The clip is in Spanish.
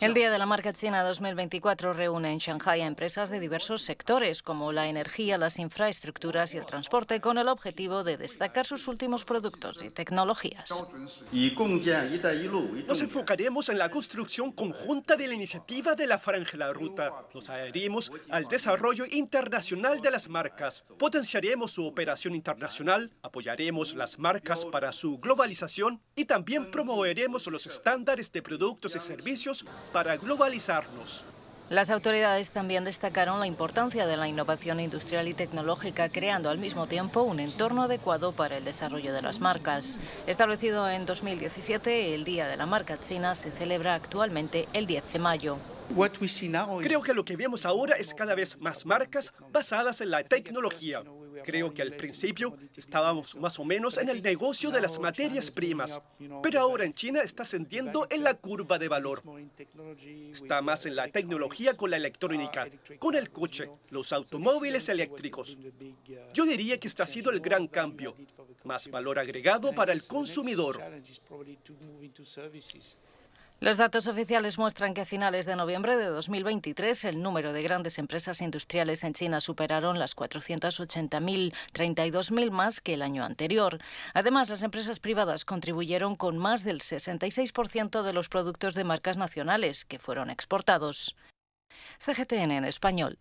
El Día de la Marca China 2024 reúne en Shanghai a empresas de diversos sectores, como la energía, las infraestructuras y el transporte, con el objetivo de destacar sus últimos productos y tecnologías. Nos enfocaremos en la construcción conjunta de la iniciativa de la Franja la Ruta. Nos adherimos al desarrollo internacional de las marcas. Potenciaremos su operación internacional, apoyaremos las marcas para su globalización y también promoveremos los estándares de productos y servicios para globalizarnos. Las autoridades también destacaron la importancia de la innovación industrial y tecnológica, creando al mismo tiempo un entorno adecuado para el desarrollo de las marcas. Establecido en 2017, el Día de la Marca China se celebra actualmente el 10 de mayo. Creo que lo que vemos ahora es cada vez más marcas basadas en la tecnología. Creo que al principio estábamos más o menos en el negocio de las materias primas, pero ahora en China está ascendiendo en la curva de valor. Está más en la tecnología con la uh, electrónica, con el coche, los automóviles eléctricos. Uh, Yo diría que este ha sido el gran cambio, más valor agregado para el consumidor. Los datos oficiales muestran que a finales de noviembre de 2023 el número de grandes empresas industriales en China superaron las 480.000, 32.000 más que el año anterior. Además, las empresas privadas contribuyeron con más del 66% de los productos de marcas nacionales que fueron exportados. CGTN en español.